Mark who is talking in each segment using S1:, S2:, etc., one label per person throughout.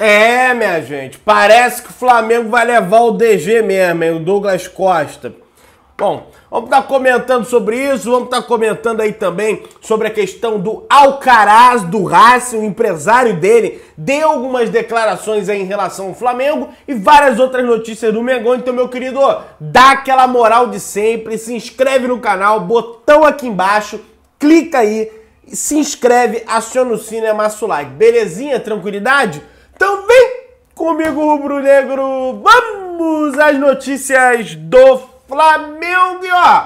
S1: É, minha gente, parece que o Flamengo vai levar o DG mesmo, hein? o Douglas Costa. Bom, vamos estar tá comentando sobre isso, vamos estar tá comentando aí também sobre a questão do Alcaraz do Racing, o empresário dele deu algumas declarações aí em relação ao Flamengo e várias outras notícias do Mengão. Então, meu querido, dá aquela moral de sempre, se inscreve no canal, botão aqui embaixo, clica aí, se inscreve, aciona o sino e amassa o like. Belezinha? Tranquilidade? comigo, Rubro Negro. Vamos às notícias do Flamengo. E, ó,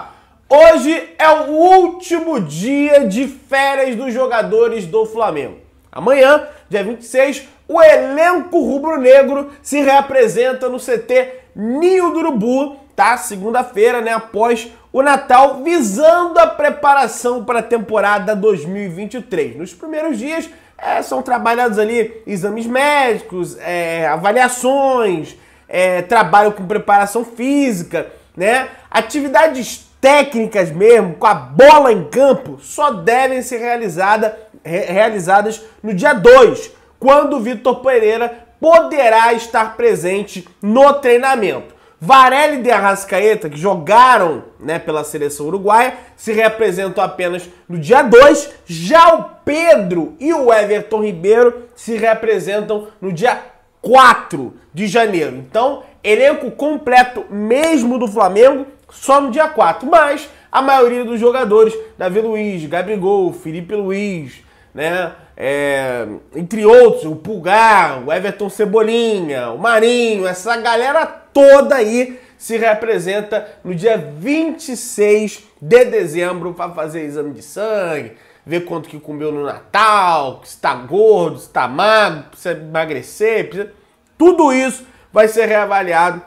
S1: hoje é o último dia de férias dos jogadores do Flamengo. Amanhã, dia 26, o elenco rubro-negro se reapresenta no CT Ninho do Urubu, tá? Segunda-feira, né? Após o Natal, visando a preparação para a temporada 2023. Nos primeiros dias é, são trabalhados ali exames médicos, é, avaliações, é, trabalho com preparação física, né? Atividades técnicas mesmo, com a bola em campo, só devem ser realizada, re, realizadas no dia 2, quando o Vitor Pereira poderá estar presente no treinamento. Varela e de Arrascaeta, que jogaram né, pela seleção uruguaia, se representam apenas no dia 2. Já o Pedro e o Everton Ribeiro se representam no dia 4 de janeiro. Então, elenco completo mesmo do Flamengo, só no dia 4. Mas a maioria dos jogadores, Davi Luiz, Gabigol, Felipe Luiz, né? É, entre outros, o Pulgar, o Everton Cebolinha, o Marinho, essa galera toda aí se representa no dia 26 de dezembro para fazer exame de sangue, ver quanto que comeu no Natal, se está gordo, se está magro, precisa emagrecer, precisa... tudo isso vai ser reavaliado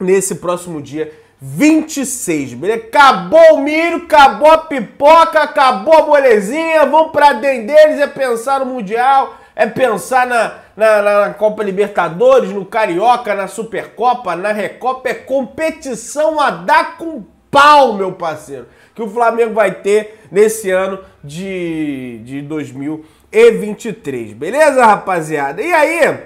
S1: nesse próximo dia 26, beleza? Acabou o milho, acabou a pipoca, acabou a bolezinha vamos pra dentro deles, é pensar no Mundial, é pensar na, na, na, Copa Libertadores, no Carioca, na Supercopa, na Recopa, é competição a dar com pau, meu parceiro, que o Flamengo vai ter nesse ano de, de 2023, beleza, rapaziada? E aí,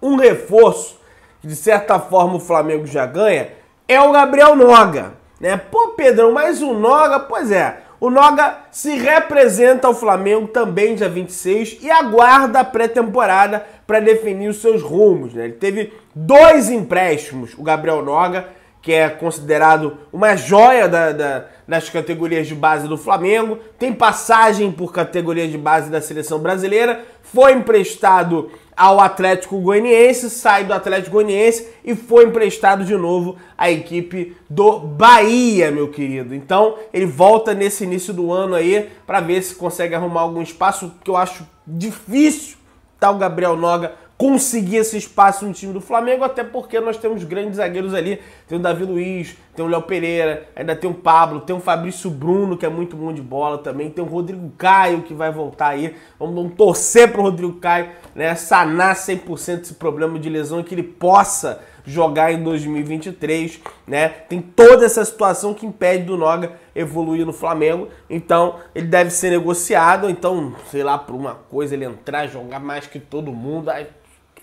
S1: um reforço de certa forma o Flamengo já ganha é o Gabriel Noga. Né? Pô, Pedrão, mas o Noga, pois é, o Noga se representa ao Flamengo também dia 26 e aguarda a pré-temporada para definir os seus rumos. Né? Ele teve dois empréstimos, o Gabriel Noga, que é considerado uma joia da, da, das categorias de base do Flamengo, tem passagem por categorias de base da seleção brasileira, foi emprestado ao Atlético Goianiense, sai do Atlético Goianiense e foi emprestado de novo à equipe do Bahia, meu querido. Então, ele volta nesse início do ano aí para ver se consegue arrumar algum espaço que eu acho difícil tá Gabriel Noga conseguir esse espaço no time do Flamengo, até porque nós temos grandes zagueiros ali. Tem o Davi Luiz, tem o Léo Pereira, ainda tem o Pablo, tem o Fabrício Bruno, que é muito bom de bola também, tem o Rodrigo Caio, que vai voltar aí. Vamos, vamos torcer pro Rodrigo Caio né, sanar 100% esse problema de lesão e que ele possa jogar em 2023, né? Tem toda essa situação que impede do Noga evoluir no Flamengo, então ele deve ser negociado, então, sei lá, por uma coisa ele entrar, jogar mais que todo mundo, aí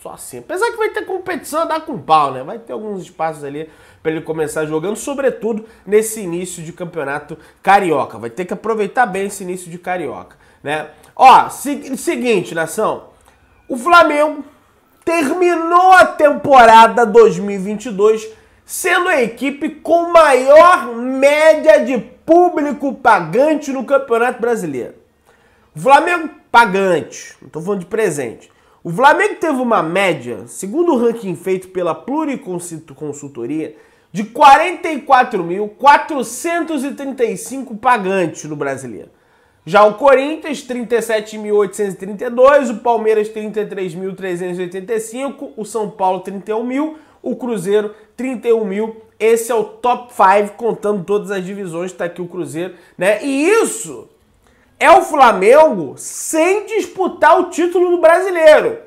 S1: só assim. Apesar que vai ter competição, dá com pau, né? Vai ter alguns espaços ali para ele começar jogando, sobretudo nesse início de campeonato carioca. Vai ter que aproveitar bem esse início de carioca, né? Ó, se, seguinte, nação. O Flamengo terminou a temporada 2022 sendo a equipe com maior média de público pagante no Campeonato Brasileiro. O Flamengo pagante, não estou falando de presente o Flamengo teve uma média, segundo o ranking feito pela Pluriconsultoria, de 44.435 pagantes no brasileiro. Já o Corinthians, 37.832, o Palmeiras, 33.385, o São Paulo, 31 mil, o Cruzeiro, 31 mil. Esse é o top 5, contando todas as divisões, está aqui o Cruzeiro, né? E isso é o Flamengo sem disputar o título do brasileiro.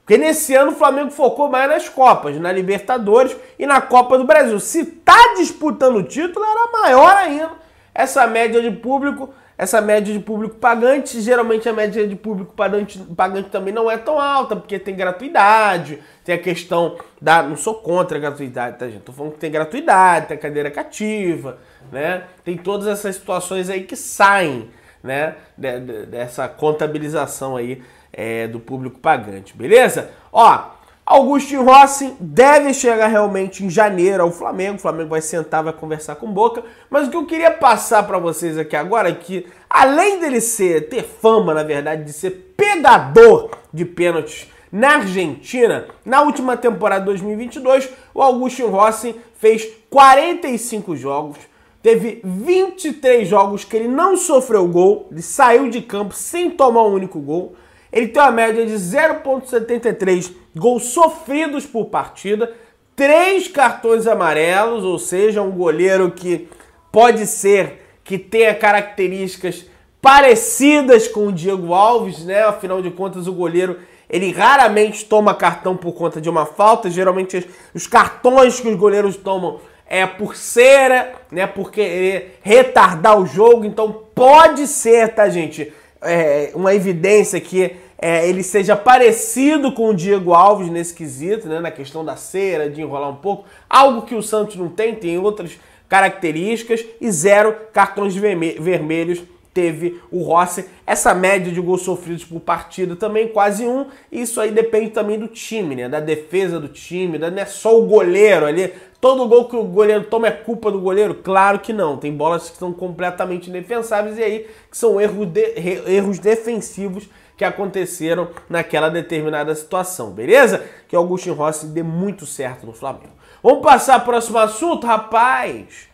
S1: Porque nesse ano o Flamengo focou mais nas Copas, na Libertadores e na Copa do Brasil. Se tá disputando o título, era maior ainda essa média de público, essa média de público pagante. Geralmente a média de público pagante, pagante também não é tão alta, porque tem gratuidade, tem a questão da. Não sou contra a gratuidade, tá, gente? Tô falando que tem gratuidade, tem cadeira cativa, né? Tem todas essas situações aí que saem né, dessa contabilização aí é, do público pagante, beleza? Ó, Augusto Rossi deve chegar realmente em janeiro ao Flamengo. O Flamengo vai sentar, vai conversar com Boca. Mas o que eu queria passar para vocês aqui agora é que, além dele ser ter fama, na verdade, de ser pegador de pênaltis na Argentina, na última temporada 2022, o Augusto Rossi fez 45 jogos, Teve 23 jogos que ele não sofreu gol, ele saiu de campo sem tomar um único gol. Ele tem uma média de 0,73 gols sofridos por partida, três cartões amarelos, ou seja, um goleiro que pode ser que tenha características parecidas com o Diego Alves, né? Afinal de contas, o goleiro ele raramente toma cartão por conta de uma falta. Geralmente os cartões que os goleiros tomam é por cera, né? Por querer retardar o jogo. Então pode ser, tá, gente? É uma evidência que é, ele seja parecido com o Diego Alves nesse quesito, né? Na questão da cera, de enrolar um pouco. Algo que o Santos não tem, tem outras características. E zero cartões vermelhos teve o Rossi. Essa média de gols sofridos por partida também quase um. Isso aí depende também do time, né? Da defesa do time, da, não é só o goleiro ali. Todo gol que o goleiro toma é culpa do goleiro? Claro que não. Tem bolas que são completamente indefensáveis e aí que são erros, de, erros defensivos que aconteceram naquela determinada situação, beleza? Que o Augustinho Rossi dê muito certo no Flamengo. Vamos passar para o próximo assunto, rapaz?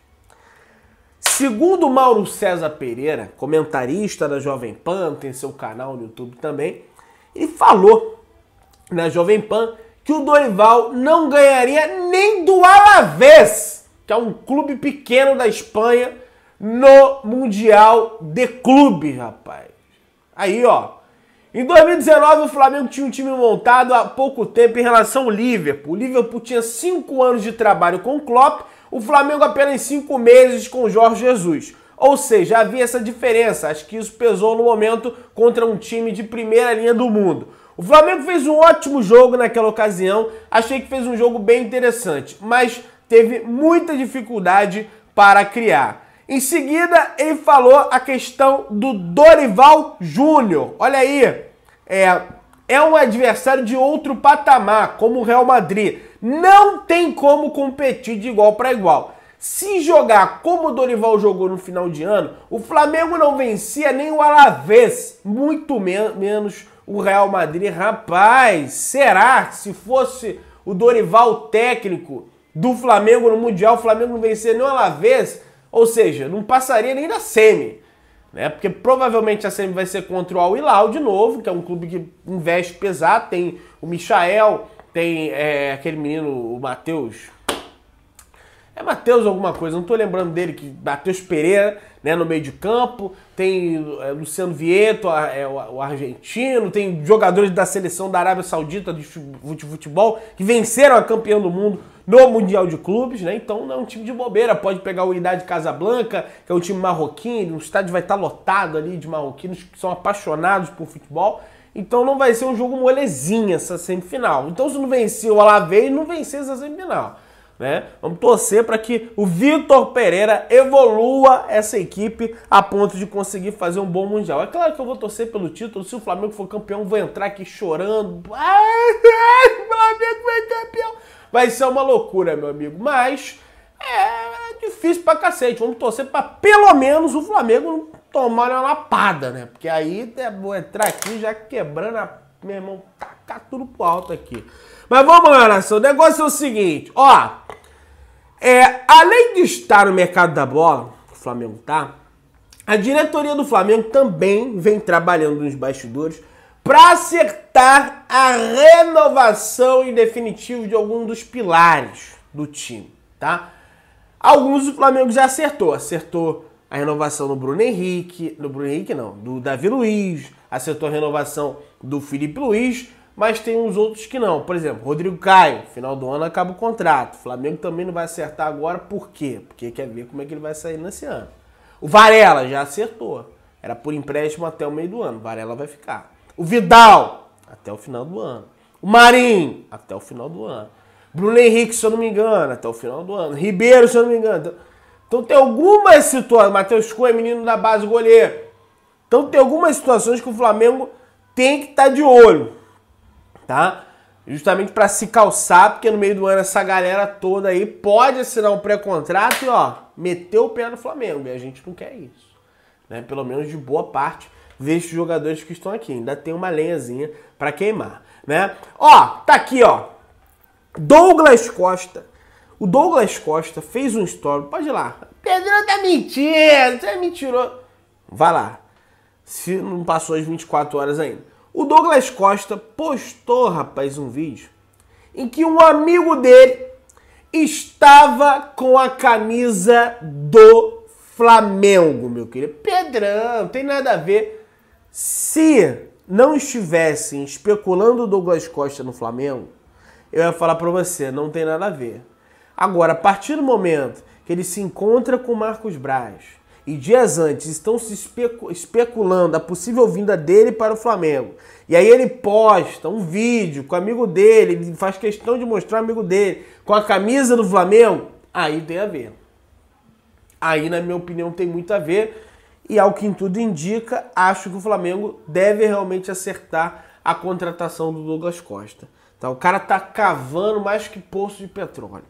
S1: Segundo Mauro César Pereira, comentarista da Jovem Pan, tem seu canal no YouTube também, ele falou na Jovem Pan que o Dorival não ganharia nem do Alavés, que é um clube pequeno da Espanha, no Mundial de Clube, rapaz. Aí, ó. Em 2019, o Flamengo tinha um time montado há pouco tempo em relação ao Liverpool. O Liverpool tinha cinco anos de trabalho com o Klopp, o Flamengo apenas cinco meses com o Jorge Jesus. Ou seja, havia essa diferença. Acho que isso pesou no momento contra um time de primeira linha do mundo. O Flamengo fez um ótimo jogo naquela ocasião, achei que fez um jogo bem interessante, mas teve muita dificuldade para criar. Em seguida, ele falou a questão do Dorival Júnior. Olha aí, é, é um adversário de outro patamar, como o Real Madrid. Não tem como competir de igual para igual. Se jogar como o Dorival jogou no final de ano, o Flamengo não vencia nem o Alavés, muito men menos o Real Madrid. Rapaz, será que se fosse o Dorival técnico do Flamengo no Mundial, o Flamengo não venceria nem uma vez Ou seja, não passaria nem da semi. Né? Porque provavelmente a semi vai ser contra o Al Hilal de novo, que é um clube que investe pesado, tem o Michael, tem é, aquele menino, o Matheus, é Matheus alguma coisa, não tô lembrando dele, que Matheus Pereira, né, no meio de campo, tem é, Luciano Vieto, a, é, o, argentino, tem jogadores da seleção da Arábia Saudita de futebol que venceram a campeã do mundo no Mundial de Clubes, né? Então não é um time de bobeira, pode pegar o Idade Casablanca, que é um time marroquino, o estádio vai estar tá lotado ali de marroquinos que são apaixonados por futebol. Então não vai ser um jogo molezinha essa semifinal. Então se não vencer o Alavés, não vencer essa semifinal. Né? Vamos torcer para que o Vitor Pereira evolua essa equipe a ponto de conseguir fazer um bom Mundial. É claro que eu vou torcer pelo título. Se o Flamengo for campeão, vou entrar aqui chorando. Ai, Flamengo vai campeão! Vai ser uma loucura, meu amigo. Mas é, é difícil pra cacete. Vamos torcer para pelo menos o Flamengo não tomar uma lapada, né? Porque aí é, vou entrar aqui já quebrando a. Meu irmão, tacar tudo pro alto aqui. Mas vamos lá, nação. O negócio é o seguinte, ó. É, além de estar no mercado da bola, o Flamengo tá, a diretoria do Flamengo também vem trabalhando nos bastidores para acertar a renovação em definitivo de algum dos pilares do time, tá? Alguns o Flamengo já acertou, acertou a renovação do Bruno Henrique, do Bruno Henrique não, do Davi Luiz, acertou a renovação do Felipe Luiz, mas tem uns outros que não. Por exemplo, Rodrigo Caio, final do ano acaba o contrato. O Flamengo também não vai acertar agora, por quê? Porque quer ver como é que ele vai sair nesse ano. O Varela já acertou. Era por empréstimo até o meio do ano. Varela vai ficar. O Vidal, até o final do ano. O Marinho, até o final do ano. Bruno Henrique, se eu não me engano, até o final do ano. Ribeiro, se eu não me engano. Então tem algumas situações. Matheus Cunha, menino da base, goleiro. Então tem algumas situações que o Flamengo tem que estar tá de olho tá? Justamente para se calçar, porque no meio do ano essa galera toda aí pode assinar um pré-contrato e, ó, meter o pé no Flamengo. E a gente não quer isso. Né? Pelo menos de boa parte desses jogadores que estão aqui. Ainda tem uma lenhazinha para queimar, né? Ó, tá aqui, ó. Douglas Costa. O Douglas Costa fez um story. Pode ir lá. Pedro tá mentindo, você é mentirou. Vai lá. Se não passou as 24 horas ainda. O Douglas Costa postou, rapaz, um vídeo em que um amigo dele estava com a camisa do Flamengo, meu querido. Pedrão, tem nada a ver. Se não estivessem especulando o Douglas Costa no Flamengo, eu ia falar para você, não tem nada a ver. Agora, a partir do momento que ele se encontra com o Marcos Braz, e dias antes estão se especu especulando a possível vinda dele para o Flamengo. E aí ele posta um vídeo com o amigo dele, ele faz questão de mostrar o amigo dele com a camisa do Flamengo, aí tem a ver. Aí, na minha opinião, tem muito a ver. E ao que tudo indica, acho que o Flamengo deve realmente acertar a contratação do Douglas Costa. Tá? O cara tá cavando mais que poço de petróleo.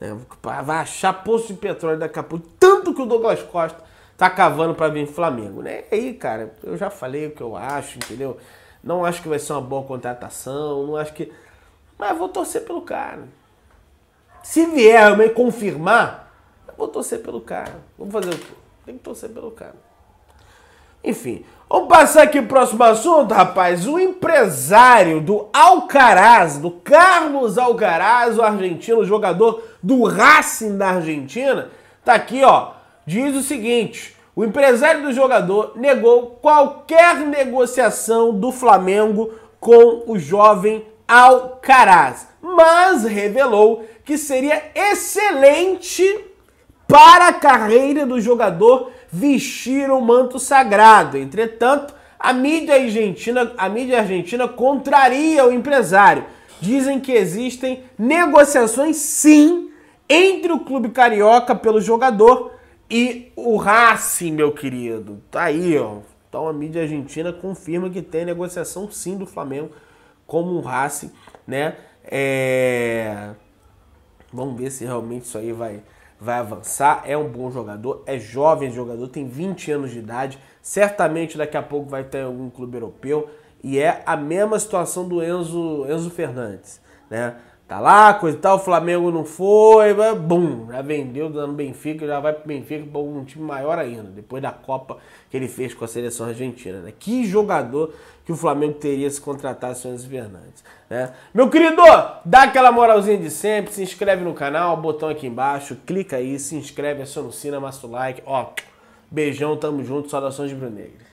S1: Né? Vai achar poço de petróleo daqui a pouco. Tanto que o Douglas Costa tá cavando para vir Flamengo, né? E aí, cara, eu já falei o que eu acho, entendeu? Não acho que vai ser uma boa contratação, não acho que. Mas vou torcer pelo cara. Se vier me confirmar, eu vou torcer pelo cara. Vamos fazer o quê? Tem que torcer pelo cara. Enfim, vamos passar aqui o próximo assunto, rapaz. O empresário do Alcaraz, do Carlos Alcaraz, o argentino, jogador do Racing da Argentina, tá aqui, ó diz o seguinte: o empresário do jogador negou qualquer negociação do Flamengo com o jovem Alcaraz, mas revelou que seria excelente para a carreira do jogador vestir o um manto sagrado. Entretanto, a mídia argentina, a mídia argentina contraria o empresário. Dizem que existem negociações sim entre o clube carioca pelo jogador e o Racing, meu querido, tá aí, ó. Então a mídia argentina confirma que tem negociação sim do Flamengo como o Racing, né? É... Vamos ver se realmente isso aí vai, vai avançar. É um bom jogador, é jovem jogador, tem 20 anos de idade. Certamente daqui a pouco vai ter algum clube europeu. E é a mesma situação do Enzo, Enzo Fernandes, né? tá lá, coisa e tal, o Flamengo não foi, mas, bum, já vendeu dando Benfica, já vai pro Benfica, pra um time maior ainda, depois da Copa que ele fez com a seleção argentina, né? Que jogador que o Flamengo teria se contratasse o Enzo Fernandes, né? Meu querido, dá aquela moralzinha de sempre, se inscreve no canal, botão aqui embaixo, clica aí, se inscreve, aciona o sino, amassa o like, ó, beijão, tamo junto, saudações de Brunegre.